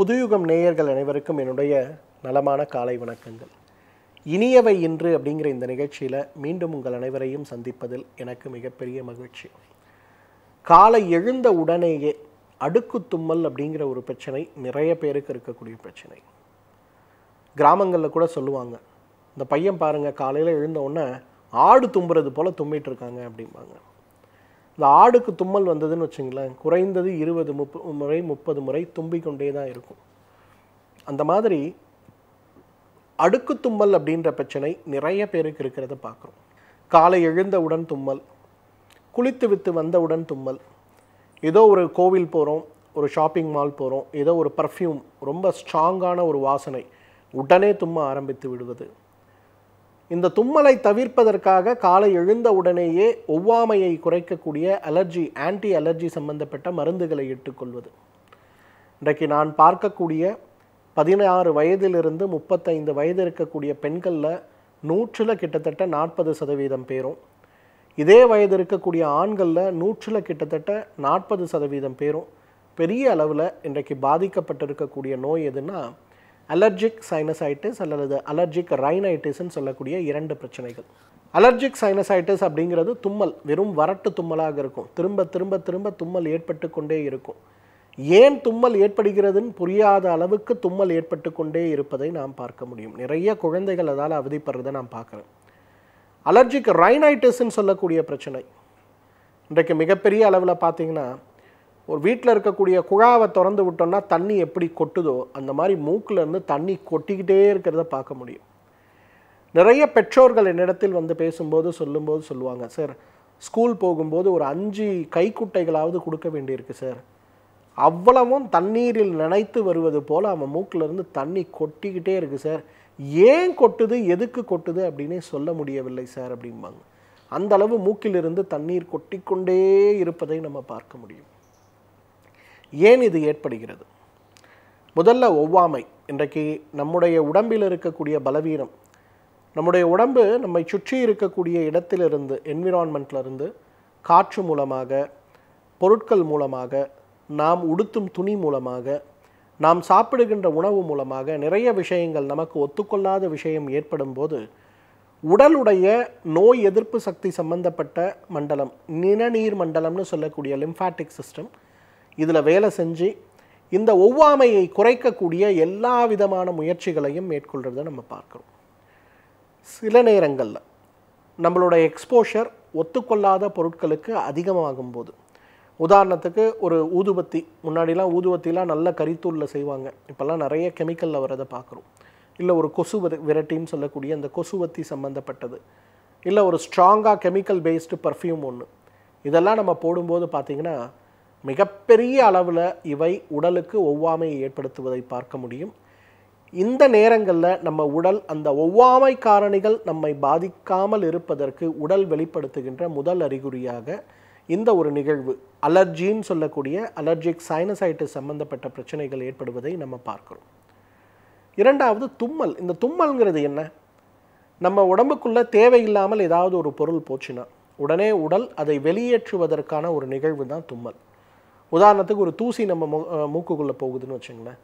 புதுயுகம் நேயர்கள் அனைவருக்கும் என்னுடைய நலமான காலை வணக்கங்கள் இனியவை இன்று அப்படிங்கிற இந்த நிகழ்ச்சியில் மீண்டும் உங்கள் அனைவரையும் சந்திப்பதில் எனக்கு மிகப்பெரிய மகிழ்ச்சி காலை எழுந்த உடனேயே அடுக்கு தும்மல் அப்படிங்கிற ஒரு பிரச்சனை நிறைய பேருக்கு இருக்கக்கூடிய பிரச்சனை கிராமங்களில் கூட சொல்லுவாங்க இந்த பையன் பாருங்கள் காலையில் எழுந்த உடனே ஆடு தும்புறது போல் தும்பிட்டு இருக்காங்க அப்படிம்பாங்க இந்த ஆடுக்கு தும்மல் வந்ததுன்னு வச்சுங்களேன் குறைந்தது இருபது முப்பது முறை முப்பது முறை தும்பிக்கொண்டே தான் இருக்கும் அந்த மாதிரி அடுக்கு தும்மல் அப்படின்ற பிரச்சனை நிறைய பேருக்கு இருக்கிறத பார்க்குறோம் காலை எழுந்தவுடன் தும்மல் குளித்து விற்று வந்தவுடன் தும்மல் ஏதோ ஒரு கோவில் போகிறோம் ஒரு ஷாப்பிங் மால் போகிறோம் ஏதோ ஒரு பர்ஃப்யூம் ரொம்ப ஸ்ட்ராங்கான ஒரு வாசனை உடனே தும்ம ஆரம்பித்து விடுவது இந்த தும்மலை தவிர்ப்பதற்காக காலை எழுந்த உடனேயே ஒவ்வாமையை குறைக்கக்கூடிய அலர்ஜி ஆன்டி அலர்ஜி சம்பந்தப்பட்ட மருந்துகளை இட்டுக்கொள்வது இன்றைக்கு நான் பார்க்கக்கூடிய பதினாறு வயதிலிருந்து முப்பத்தைந்து வயது இருக்கக்கூடிய பெண்களில் நூற்றில் கிட்டத்தட்ட நாற்பது சதவீதம் பேரும் இதே வயது இருக்கக்கூடிய ஆண்களில் நூற்றில் கிட்டத்தட்ட நாற்பது சதவீதம் பேரும் பெரிய அளவில் இன்றைக்கு பாதிக்கப்பட்டிருக்கக்கூடிய நோய் எதுன்னா அலர்ஜிக் சைனசைட்டிஸ் அல்லது அலர்ஜிக் ரைனைட்டிஸ்ன்னு சொல்லக்கூடிய இரண்டு பிரச்சனைகள் அலர்ஜிக் சைனசைட்டிஸ் அப்படிங்கிறது தும்மல் வெறும் வறட்டு தும்மலாக இருக்கும் திரும்ப திரும்ப திரும்ப தும்மல் ஏற்பட்டு கொண்டே இருக்கும் ஏன் தும்மல் ஏற்படுகிறதுன்னு புரியாத அளவுக்கு தும்மல் ஏற்பட்டு கொண்டே இருப்பதை நாம் பார்க்க முடியும் நிறைய குழந்தைகள் அதால் அவதிப்படுறதை நாம் பார்க்குறோம் அலர்ஜிக் ரைனைட்டிஸ்ன்னு சொல்லக்கூடிய பிரச்சனை இன்றைக்கு மிகப்பெரிய அளவில் பார்த்தீங்கன்னா ஒரு வீட்டில் இருக்கக்கூடிய குழாவை திறந்து விட்டோம்னா தண்ணி எப்படி கொட்டுதோ அந்த மாதிரி மூக்கிலேருந்து தண்ணி கொட்டிக்கிட்டே இருக்கிறத பார்க்க முடியும் நிறைய பெற்றோர்கள் என்னிடத்தில் வந்து பேசும்போது சொல்லும்போது சொல்லுவாங்க சார் ஸ்கூல் போகும்போது ஒரு அஞ்சு கைக்குட்டைகளாவது கொடுக்க வேண்டியிருக்கு சார் அவ்வளவும் தண்ணீரில் நினைத்து வருவது போல் அவன் மூக்கிலேருந்து தண்ணி கொட்டிக்கிட்டே இருக்குது சார் ஏன் கொட்டுது எதுக்கு கொட்டுது அப்படின்னே சொல்ல முடியவில்லை சார் அப்படிம்பாங்க அந்த அளவு மூக்கிலிருந்து தண்ணீர் கொட்டிக்கொண்டே இருப்பதை நம்ம பார்க்க முடியும் ஏன் இது ஏற்படுகிறது முதல்ல ஒவ்வாமை இன்றைக்கு நம்முடைய உடம்பில் இருக்கக்கூடிய பலவீனம் நம்முடைய உடம்பு நம்மை சுற்றி இருக்கக்கூடிய இடத்திலிருந்து என்விரான்மெண்ட்லேருந்து காற்று மூலமாக பொருட்கள் மூலமாக நாம் உடுத்தும் துணி மூலமாக நாம் சாப்பிடுகின்ற உணவு மூலமாக நிறைய விஷயங்கள் நமக்கு ஒத்துக்கொள்ளாத விஷயம் ஏற்படும் போது உடலுடைய நோய் எதிர்ப்பு சக்தி சம்பந்தப்பட்ட மண்டலம் நிணநீர் மண்டலம்னு சொல்லக்கூடிய லிம்ஃபாட்டிக் சிஸ்டம் இதில் வேலை செஞ்சு இந்த ஒவ்வாமையை குறைக்கக்கூடிய எல்லா விதமான முயற்சிகளையும் மேற்கொள்கிறத நம்ம பார்க்குறோம் சில நேரங்களில் நம்மளோட எக்ஸ்போஷர் ஒத்துக்கொள்ளாத பொருட்களுக்கு அதிகமாகும் போது உதாரணத்துக்கு ஒரு ஊதுபத்தி முன்னாடிலாம் ஊதுபத்திலாம் நல்ல கரித்தூளில் செய்வாங்க இப்போல்லாம் நிறைய கெமிக்கலில் வரதை பார்க்குறோம் இல்லை ஒரு கொசு விரட்டின்னு சொல்லக்கூடிய அந்த கொசுவத்தி சம்மந்தப்பட்டது இல்லை ஒரு ஸ்ட்ராங்காக கெமிக்கல் பேஸ்டு பர்ஃப்யூம் ஒன்று இதெல்லாம் நம்ம போடும்போது பார்த்திங்கன்னா மிகப்பெரிய அளவில் இவை உடலுக்கு ஒவ்வாமையை ஏற்படுத்துவதை பார்க்க முடியும் இந்த நேரங்களில் நம்ம உடல் அந்த ஒவ்வாமை காரணிகள் நம்மை பாதிக்காமல் இருப்பதற்கு உடல் வெளிப்படுத்துகின்ற முதல் அறிகுறியாக இந்த ஒரு நிகழ்வு அலர்ஜின்னு சொல்லக்கூடிய அலர்ஜிக் சைனசைட்டிஸ் சம்மந்தப்பட்ட பிரச்சனைகள் ஏற்படுவதை நம்ம பார்க்குறோம் இரண்டாவது தும்மல் இந்த தும்மல்ங்கிறது என்ன நம்ம உடம்புக்குள்ளே தேவையில்லாமல் ஏதாவது ஒரு பொருள் போச்சுன்னா உடனே உடல் அதை வெளியேற்றுவதற்கான ஒரு நிகழ்வு தான் தும்மல் உதாரணத்துக்கு ஒரு தூசி நம்ம மூக்குக்குள்ளே போகுதுன்னு வச்சுங்களேன்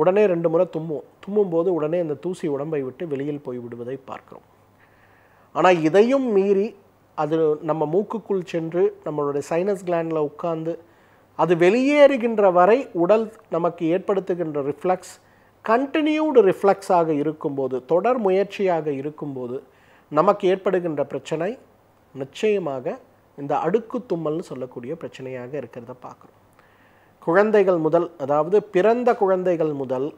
உடனே ரெண்டு முறை தும்மும் தும்மும் போது உடனே அந்த தூசி உடம்பை விட்டு வெளியில் போய்விடுவதை பார்க்கிறோம் ஆனால் இதையும் மீறி அது நம்ம மூக்குக்குள் சென்று நம்மளுடைய சைனஸ் கிளாண்டில் உட்காந்து அது வெளியேறுகின்ற வரை உடல் நமக்கு ஏற்படுத்துகின்ற ரிஃப்ளெக்ஸ் கண்டினியூடு ரிஃப்ளக்ஸாக இருக்கும்போது தொடர் முயற்சியாக இருக்கும்போது நமக்கு ஏற்படுகின்ற பிரச்சனை நிச்சயமாக இந்த அடுக்கு தும்மல்னு சொல்லக்கூடிய பிரச்சனையாக இருக்கிறத பார்க்குறோம் குழந்தைகள் முதல் அதாவது பிறந்த குழந்தைகள் முதல்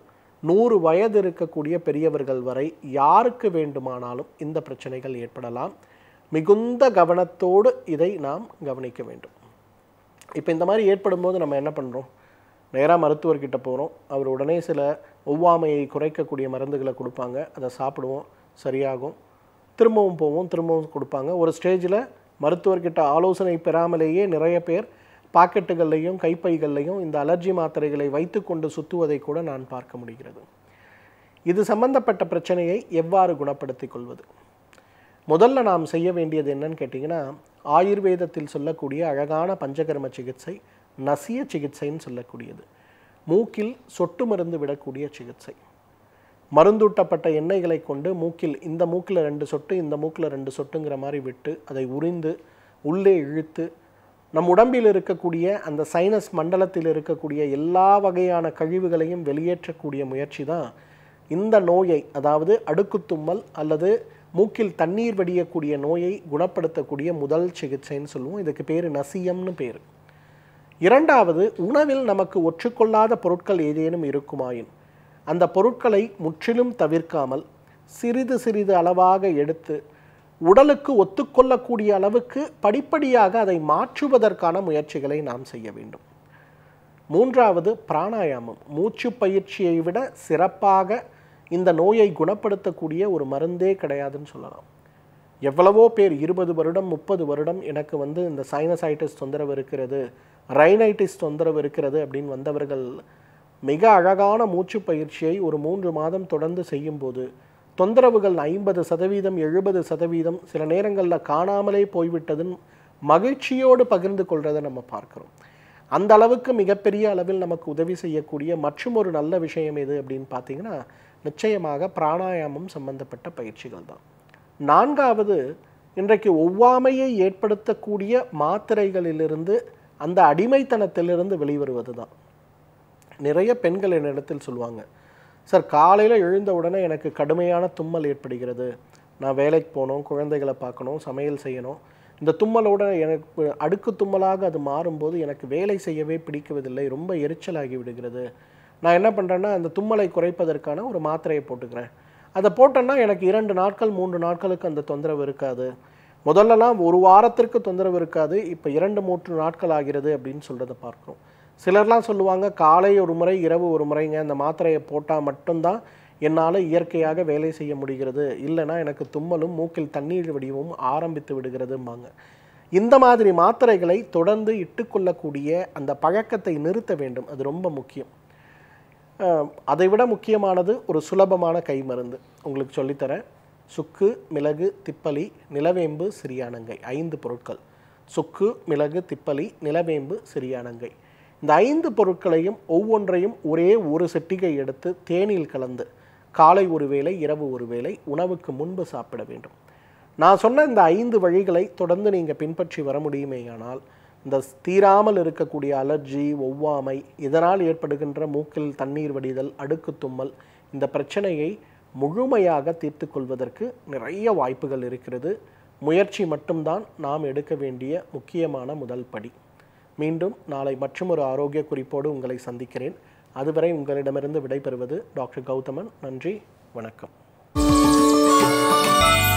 நூறு வயது இருக்கக்கூடிய பெரியவர்கள் வரை யாருக்கு வேண்டுமானாலும் இந்த பிரச்சனைகள் ஏற்படலாம் மிகுந்த கவனத்தோடு இதை நாம் கவனிக்க வேண்டும் இப்போ இந்த மாதிரி ஏற்படும் போது நம்ம என்ன பண்ணுறோம் நேராக மருத்துவர்கிட்ட போகிறோம் அவர் உடனே சில ஒவ்வாமையை குறைக்கக்கூடிய மருந்துகளை கொடுப்பாங்க அதை சாப்பிடுவோம் சரியாகும் திரும்பவும் போவோம் திரும்பவும் கொடுப்பாங்க ஒரு ஸ்டேஜில் மருத்துவர்கிட்ட ஆலோசனை பெறாமலேயே நிறைய பேர் பாக்கெட்டுகள்லையும் கைப்பைகள்லையும் இந்த அலர்ஜி மாத்திரைகளை வைத்துக்கொண்டு சுற்றுவதை கூட நான் பார்க்க முடிகிறது இது சம்பந்தப்பட்ட பிரச்சனையை எவ்வாறு குணப்படுத்திக் கொள்வது முதல்ல நாம் செய்ய வேண்டியது என்னன்னு கேட்டிங்கன்னா ஆயுர்வேதத்தில் சொல்லக்கூடிய அழகான பஞ்சகர்ம சிகிச்சை நசிய சிகிச்சைன்னு சொல்லக்கூடியது மூக்கில் சொட்டு மருந்து விடக்கூடிய சிகிச்சை மருந்தூட்டப்பட்ட எண்ணெய்களை கொண்டு மூக்கில் இந்த மூக்கில் ரெண்டு சொட்டு இந்த மூக்கில் ரெண்டு சொட்டுங்கிற மாதிரி விட்டு அதை உறிந்து உள்ளே இழுத்து நம் உடம்பில் இருக்கக்கூடிய அந்த சைனஸ் மண்டலத்தில் இருக்கக்கூடிய எல்லா வகையான கழிவுகளையும் வெளியேற்றக்கூடிய முயற்சி தான் இந்த நோயை அதாவது அடுக்கு தும்மல் அல்லது மூக்கில் தண்ணீர் வடியக்கூடிய நோயை குணப்படுத்தக்கூடிய முதல் சிகிச்சைன்னு சொல்லுவோம் இதுக்கு பேர் நசியம்னு பேர் இரண்டாவது உணவில் நமக்கு ஒற்றுக்கொள்ளாத பொருட்கள் ஏதேனும் இருக்குமாயின் அந்த பொருட்களை முற்றிலும் தவிர்க்காமல் சிறிது சிறிது அளவாக எடுத்து உடலுக்கு ஒத்துக்கொள்ளக்கூடிய அளவுக்கு படிப்படியாக அதை மாற்றுவதற்கான முயற்சிகளை நாம் செய்ய வேண்டும் மூன்றாவது பிராணாயாமம் மூச்சு பயிற்சியை விட சிறப்பாக இந்த நோயை குணப்படுத்தக்கூடிய ஒரு மருந்தே கிடையாதுன்னு சொல்லலாம் எவ்வளவோ பேர் இருபது வருடம் முப்பது வருடம் எனக்கு வந்து இந்த சைனசைட்டிஸ் தொந்தரவு இருக்கிறது ரைனைட்டிஸ் தொந்தரவு இருக்கிறது அப்படின்னு வந்தவர்கள் மிக அழகான மூச்சு பயிற்சியை ஒரு மூன்று மாதம் தொடர்ந்து செய்யும்போது தொந்தரவுகள் ஐம்பது சதவீதம் எழுபது சதவீதம் சில நேரங்களில் காணாமலே போய்விட்டதுன்னு மகிழ்ச்சியோடு பகிர்ந்து கொள்றதை நம்ம பார்க்குறோம் அந்த அளவுக்கு மிகப்பெரிய அளவில் நமக்கு உதவி செய்யக்கூடிய மற்றும் ஒரு நல்ல விஷயம் எது அப்படின்னு பார்த்தீங்கன்னா நிச்சயமாக பிராணாயாமம் சம்பந்தப்பட்ட பயிற்சிகள் தான் நான்காவது இன்றைக்கு ஒவ்வாமையை ஏற்படுத்தக்கூடிய மாத்திரைகளிலிருந்து அந்த அடிமைத்தனத்திலிருந்து வெளிவருவது தான் நிறைய பெண்கள் என்னிடத்தில் சொல்லுவாங்க சார் காலையில் எழுந்த உடனே எனக்கு கடுமையான தும்மல் ஏற்படுகிறது நான் வேலைக்கு போகணும் குழந்தைகளை பார்க்கணும் சமையல் செய்யணும் இந்த தும்மலோட எனக்கு அடுக்கு தும்மலாக அது மாறும்போது எனக்கு வேலை செய்யவே பிடிக்குவதில்லை ரொம்ப எரிச்சலாகி விடுகிறது நான் என்ன பண்ணுறேன்னா அந்த தும்மலை குறைப்பதற்கான ஒரு மாத்திரையை போட்டுக்கிறேன் அதை போட்டேன்னா எனக்கு இரண்டு நாட்கள் மூன்று நாட்களுக்கு அந்த தொந்தரவு இருக்காது முதல்லலாம் ஒரு வாரத்திற்கு தொந்தரவு இருக்காது இப்போ இரண்டு மூன்று நாட்கள் ஆகிறது அப்படின்னு சொல்கிறத பார்க்குறோம் சிலர்லாம் சொல்லுவாங்க காலை ஒரு முறை இரவு ஒரு முறைங்க அந்த மாத்திரையை போட்டால் மட்டும்தான் என்னால் இயற்கையாக வேலை செய்ய முடிகிறது இல்லைனா எனக்கு தும்மலும் மூக்கில் தண்ணீர் வடிவும் ஆரம்பித்து விடுகிறதும்பாங்க இந்த மாதிரி மாத்திரைகளை தொடர்ந்து இட்டுக்கொள்ளக்கூடிய அந்த பழக்கத்தை நிறுத்த வேண்டும் அது ரொம்ப முக்கியம் அதைவிட முக்கியமானது ஒரு சுலபமான கை மருந்து உங்களுக்கு சொல்லித்தரேன் சுக்கு மிளகு திப்பலி நிலவேம்பு சிறியானங்கை ஐந்து பொருட்கள் சுக்கு மிளகு திப்பலி நிலவேம்பு சிறியானங்கை இந்த ஐந்து பொருட்களையும் ஒவ்வொன்றையும் ஒரே ஒரு செட்டிகை எடுத்து தேனில் கலந்து காலை ஒரு வேளை இரவு ஒரு வேளை உணவுக்கு முன்பு சாப்பிட வேண்டும் நான் சொன்ன இந்த ஐந்து வழிகளை தொடர்ந்து நீங்கள் பின்பற்றி வர முடியுமேயானால் இந்த தீராமல் இருக்கக்கூடிய அலர்ஜி ஒவ்வாமை இதனால் ஏற்படுகின்ற மூக்கில் தண்ணீர் வடிதல் அடுக்கு தும்மல் இந்த பிரச்சனையை முழுமையாக தீர்த்து கொள்வதற்கு நிறைய வாய்ப்புகள் இருக்கிறது முயற்சி மட்டும்தான் நாம் எடுக்க வேண்டிய முக்கியமான முதல் படி மீண்டும் நாளை மற்றும் ஒரு ஆரோக்கிய குறிப்போடு உங்களை சந்திக்கிறேன் அதுவரை உங்களிடமிருந்து விடைபெறுவது டாக்டர் கௌதமன் நன்றி வணக்கம்